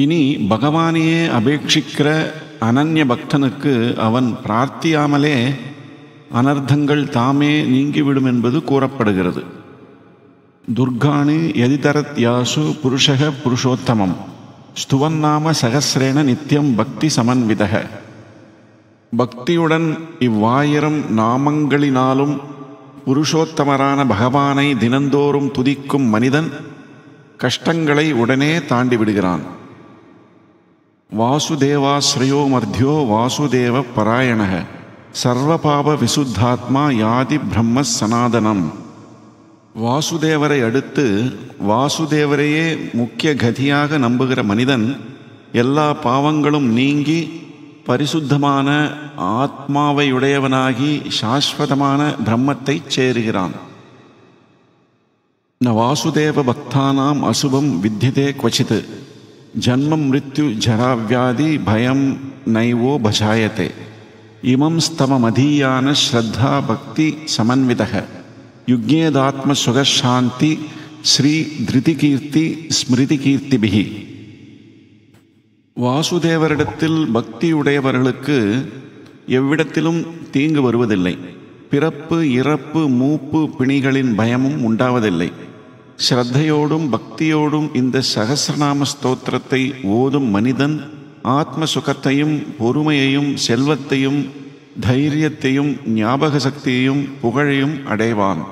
இனி பகவானையே அபேட்சிக்கிற அனன்ய பக்தனுக்கு அவன் பிரார்த்தியாமலே அனர்த்தங்கள் தாமே நீங்கிவிடும் என்பது கூறப்படுகிறது துர்காணி எதிதரத் யாசு புருஷக புருஷோத்தமம் ஸ்துவன்னாம சகசிரேன நித்தியம் பக்தி சமன்விதக பக்தியுடன் இவ்வாயிரம் நாமங்களினாலும் புருஷோத்தமரான பகவானை தினந்தோறும் துதிக்கும் மனிதன் கஷ்டங்களை உடனே தாண்டிவிடுகிறான் வாசுதேவாசிரயோ மர்தியோ வாசுதேவ பராயணக சர்வபாப விசுத்தாத்மா யாதி பிரம்ம சனாதனம் வாசுதேவரை அடுத்து வாசுதேவரையே முக்கிய கதியாக நம்புகிற மனிதன் எல்லா பாவங்களும் நீங்கி பரிசுத்தமான ஆத்மாவையுடையவனாகி சாஸ்வதமான பிரம்மத்தை சேருகிறான் ந வாசுதேவ பக்தானாம் அசுபம் வித்தியதே கொச்சித்து ஜன்மம் மிருத்யு ஜராவியாதி பயம் நைவோ பஜாயத்தே இமம் மதியான ஸ்ரத்தா பக்தி சமன்விதக யுக்ஞேதாத்ம சுகசாந்தி ஸ்ரீ திருதி கீர்த்தி ஸ்மிருதி கீர்த்திபிகி வாசுதேவரிடத்தில் பக்தியுடையவர்களுக்கு எவ்விடத்திலும் தீங்கு வருவதில்லை பிறப்பு இறப்பு மூப்பு பிணிகளின் பயமும் உண்டாவதில்லை ஸ்ரத்தையோடும் பக்தியோடும் இந்த சகசிரநாம ஸ்தோத்திரத்தை ஓதும் மனிதன் ஆத்ம சுகத்தையும் பொறுமையையும் செல்வத்தையும் தைரியத்தையும் ஞாபக சக்தியையும் புகழையும் அடைவான்